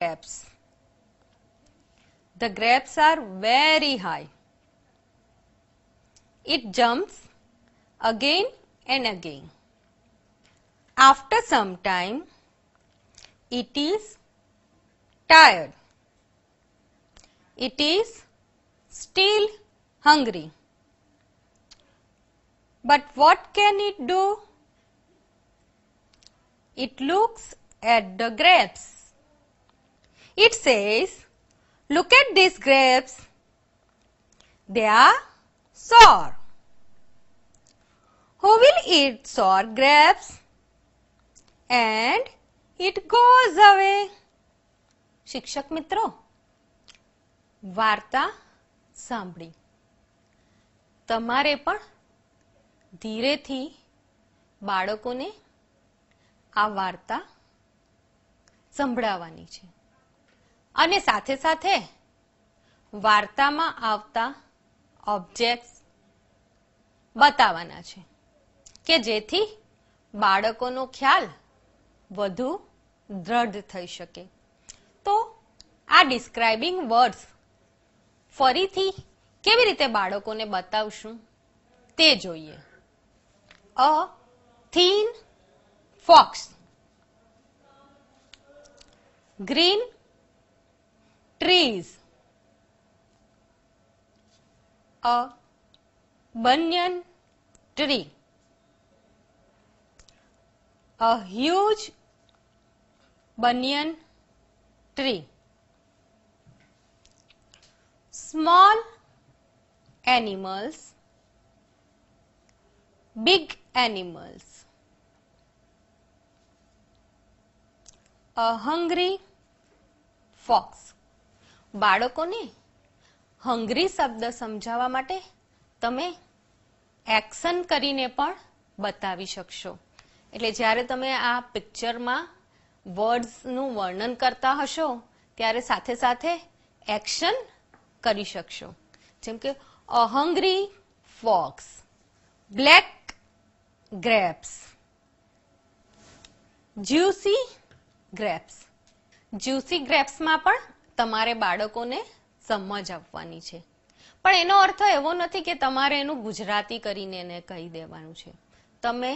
grapes. The grapes are very high. It jumps again and again. After some time, it is tired. It is still hungry. But what can it do? It looks at the grapes It says, look at these grapes. They are sour. Who will eat sour grapes? And it goes away. શિક્ષક મિત્રો વાર્તા સાંભળી તમારે પણ ધીરેથી બાળકોને આ વાર્તા સંભળાવવાની છે અને સાથે સાથે વાર્તામાં આવતા ઓબ્જેક્ટ્સ બતાવવાના છે કે જેથી બાળકોનો ખ્યાલ વધુ દ્રઢ થઈ શકે તો આ ડિસ્ક્રાઇબિંગ વર્ડ્સ ફરીથી કેવી રીતે બાળકોને બતાવશું તે જોઈએ a thin fox green trees. A banyan tree. A huge banyan tree. Small animals, big animals. A hungry fox. બાળકોને હંગ્રી શબ્દ સમજાવવા માટે તમે એક્શન કરીને પણ બતાવી શકશો એટલે જ્યારે તમે આ પિક્ચરમાં વર્ડ્સનું વર્ણન કરતા હશો ત્યારે સાથે સાથે એક્શન કરી શકશો જેમ કે a hungry fox black grapes juicy grapes juicy ગ્રેપ્સમાં પણ તમારે બાળકોને સમજ આપવાની છે પણ એનો અર્થ એવો નથી કે તમારે એનું ગુજરાતી કરીને એને કહી દેવાનું છે તમે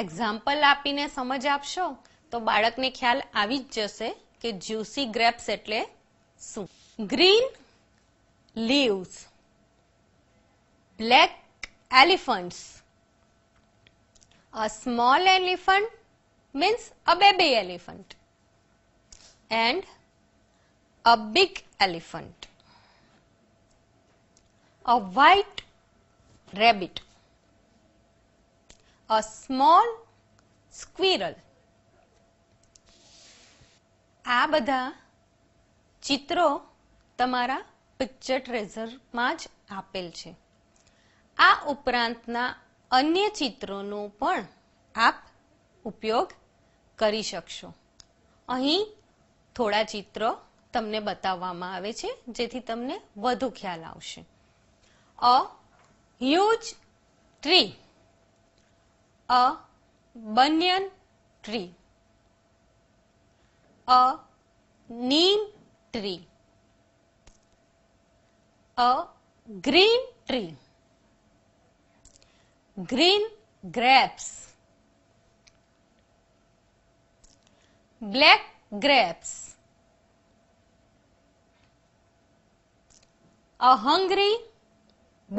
એક્ઝામ્પલ આપીને સમજ આપશો તો બાળકને ખ્યાલ આવી જ જશે કે જ્યુસી ગ્રેપ્સ એટલે શું green leaves black elephants a small elephant means a baby elephant and a big elephant, a white rabbit, a small squirrel. આ બધા ચિત્રો તમારા પિક્ચર ટ્રેઝરમાં જ આપેલ છે આ ઉપરાંતના અન્ય ચિત્રોનો પણ આપ ઉપયોગ કરી શકશો અહીં થોડા ચિત્રો તમને બતાવવામાં આવે છે જેથી તમને વધુ ખ્યાલ આવશે a huge tree a banyan tree a neem tree a green tree green grapes black grapes a hungry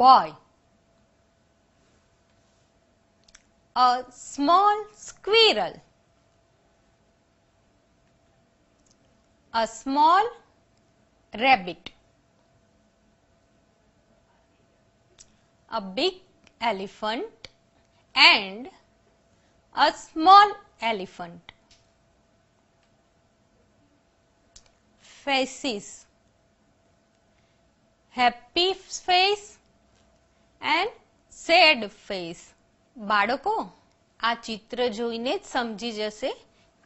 boy. A small squirrel. A small rabbit. A big elephant and a small elephant. Faces happy face and sad face બાળકો આ ચિત્ર જોઈને જ સમજી જશે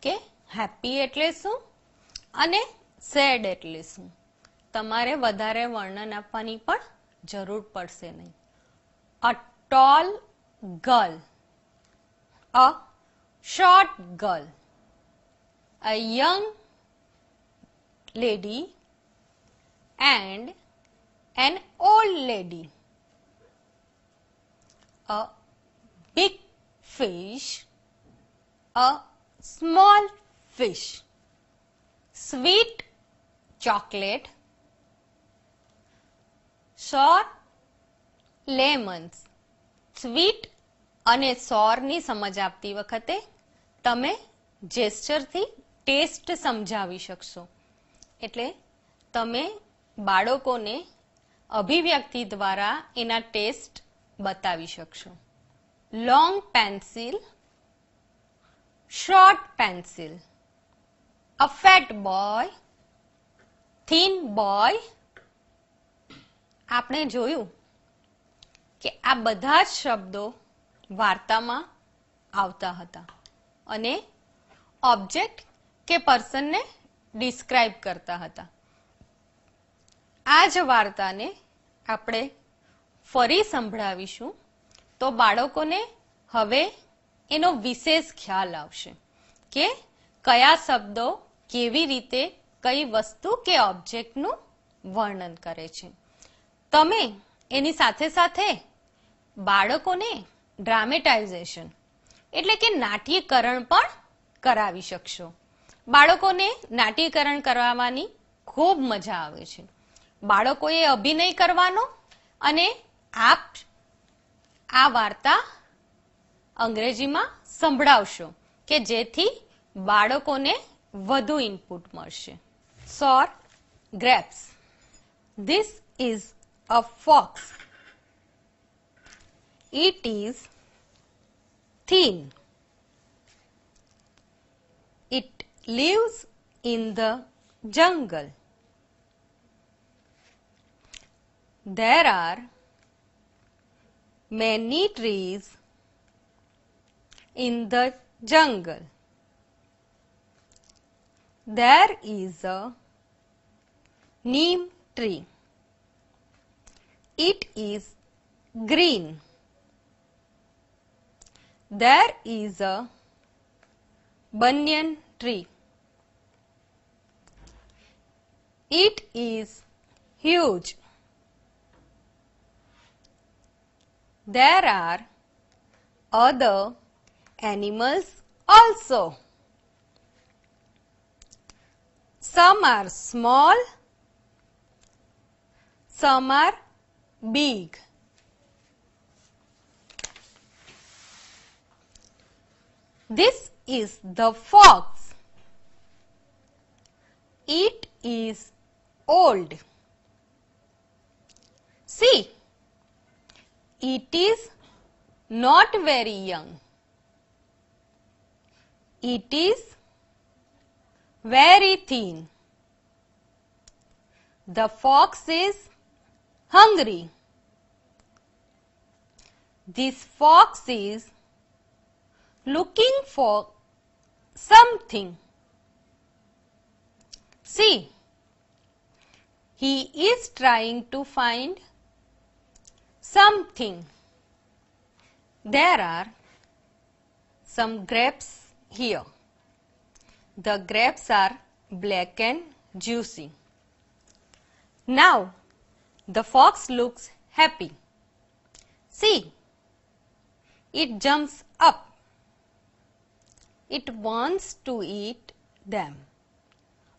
કે happy એટલે શું અને સેડ એટલે શું તમારે વધારે વર્ણન આપવાની પણ જરૂર પડશે નહીં a tall girl a short girl a young lady and an old lady. A big fish, a small fish, sweet chocolate, sour lemons sweet અને સોરની સમજ આપતી વખતે તમે જેસ્ચરથી ટેસ્ટ સમજાવી શકશો એટલે તમે બાળકોને અભિવ્યક્તિ દ્વારા એના ટેસ્ટ બતાવી શકશો long pencil short pencil a fat boy thin boy આપણે જોયું કે આ બધા જ શબ્દો વાર્તામાં આવતા હતા અને ઓબ્જેક્ટ કે પર્સનને ડિસ્ક્રાઇબ કરતા હતા આ જ વાર્તાને આપણે ફરી સંભળાવીશું તો બાળકોને હવે એનો વિશેષ ખ્યાલ આવશે કે કયા શબ્દો કેવી રીતે કઈ વસ્તુ કે ઓબ્જેક્ટનું વર્ણન કરે છે તમે એની સાથે સાથે બાળકોને ડ્રામેટાઇઝેશન એટલે કે નાટ્યકરણ પણ કરાવી શકશો બાળકોને નાટ્યકરણ કરવાની ખૂબ મજા આવે છે બાળકોએ અભિનય કરવાનો અને આપ આ વાર્તા અંગ્રેજીમાં સંભળાવશો કે જેથી બાળકોને વધુ ઇનપુટ મળશે sour grapes this is a fox it is thin. It lives in the jungle There are many trees in the jungle. There is a neem tree. It is green. There is a banyan tree. It is huge. There are other animals also. Some are small, some are big. This is the fox. It is old. See, it is not very young. It is very thin. The fox is hungry. This fox is looking for something. See, he is trying to find something. There are some grapes here. The grapes are black and juicy. Now, the fox looks happy. See, it jumps up. It wants to eat them.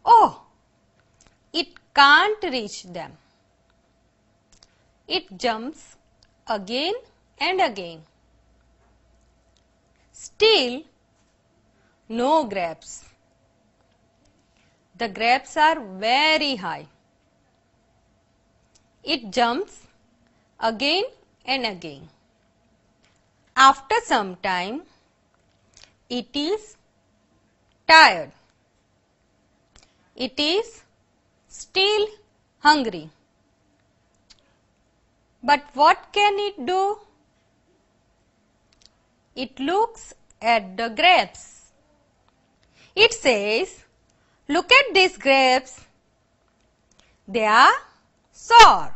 Oh, it can't reach them. It jumps again and again. Still, no grapes. The grapes are very high. It jumps again and again. After some time, it is tired. It is still hungry. But what can it do? It looks at the grapes. It says, look at these grapes. They are sour.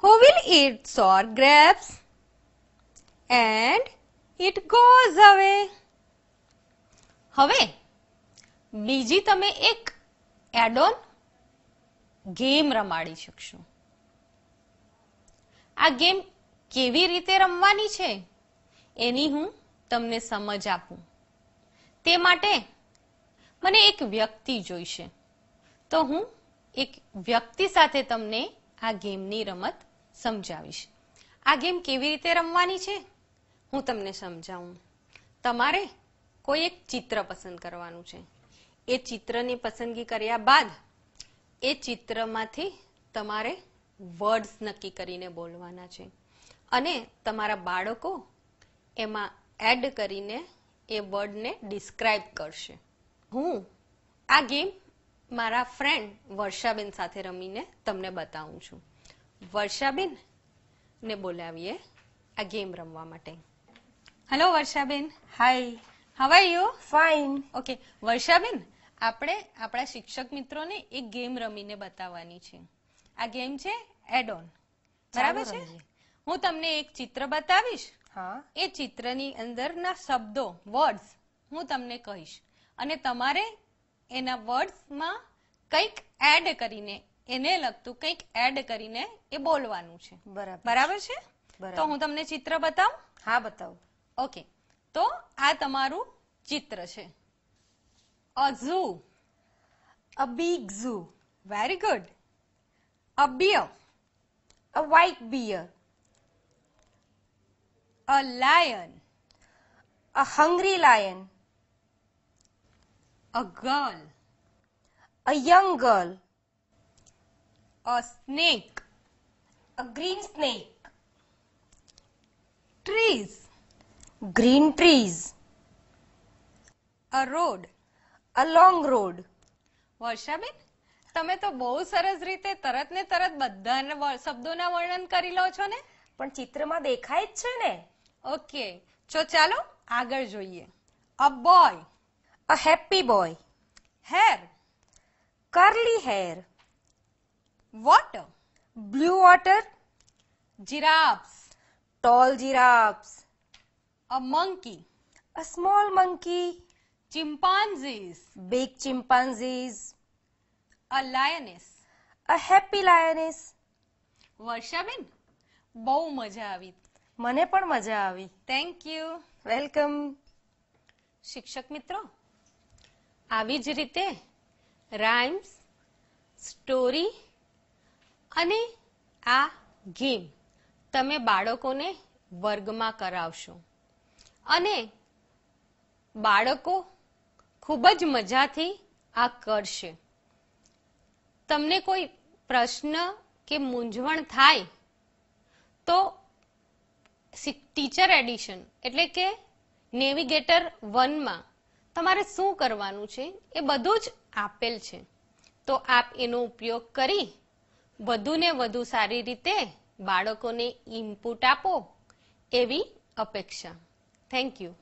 Who will eat sour grapes? And it goes away. હવે બીજી તમે એક add-on game રમાડી શકશો આ game કેવી રીતે રમવાની છે એની હું તમને સમજ આપું તે માટે મને એક વ્યક્તિ જોઈશે તો હું એક વ્યક્તિ સાથે તમને આ ગેમની રમત સમજાવીશ આ ગેમ કેવી રીતે રમવાની છે હું તમને સમજાવું તમારે કોઈ એક ચિત્ર પસંદ કરવાનું છે એ ચિત્રની પસંદગી કર્યા બાદ એ ચિત્રમાંથી તમારે વર્ડ્સ નક્કી કરીને બોલવાના છે અને તમારા બાળકો એમાં એડ કરીને એ વર્ડને ડિસ્ક્રાઇબ કરશે હું આ ગેમ મારા ફ્રેન્ડ વર્ષાબેન સાથે રમીને તમને બતાવું છું વર્ષાબેન ને બોલાવીએ આ ગેમ રમવા માટે હેલો વર્ષાબેન hi how are you fine okay વર્ષાબેન આપણે આપણા શિક્ષક મિત્રોને એક ગેમ રમીને બતાવવાની છે આ ગેમ છે એડ ઓન બરાબર છે હું તમને એક ચિત્ર બતાવીશ એ ચિત્રની અંદરના શબ્દો વર્ડ્સ હું તમને કહીશ અને તમારે એના વર્ડ્સમાં કંઈક એડ કરીને એને લગતું કંઈક એડ કરીને એ બોલવાનું છે બરાબર છે તો હું તમને ચિત્ર બતાવું હા બતાવું ઓકે તો આ તમારું ચિત્ર છે a zoo a big zoo very good a bear a white bear, a lion, a hungry lion, a girl, a young girl, a snake, a green snake, trees, green trees, a road, a long road. Varshabin, તમે તો બહુ સરસ રીતે તરત ને તરત બધા શબ્દોના વર્ણન કરી લો છો ને પણ ચિત્રમાં દેખાય જ છે ને ઓકે તો ચાલો આગળ જોઈએ a boy a happy boy hair curly hair. Water. Blue water. Giraffes. Tall giraffes. A monkey. A small monkey. Chimpanzees. Big chimpanzees. A lioness. A happy lioness. વર્ષાબેન બહુ મજા આવી મને પણ મજા આવી થેન્ક યુ વેલકમ શિક્ષક મિત્રો આવી જ રીતે રાઇમ્સ સ્ટોરી અને આ ગેમ તમે બાળકોને વર્ગમાં કરાવશો અને બાળકો ખૂબ જ મજાથી આ કરશે તમને કોઈ પ્રશ્ન કે મૂંઝવણ થાય તો ટીચર એડિશન એટલે કે નેવિગેટર વનમાં તમારે શું કરવાનું છે એ બધું જ આપેલ છે તો આપ એનો ઉપયોગ કરી વધુને વધુ સારી રીતે બાળકોને ઇનપુટ આપો એવી અપેક્ષા થેન્ક યુ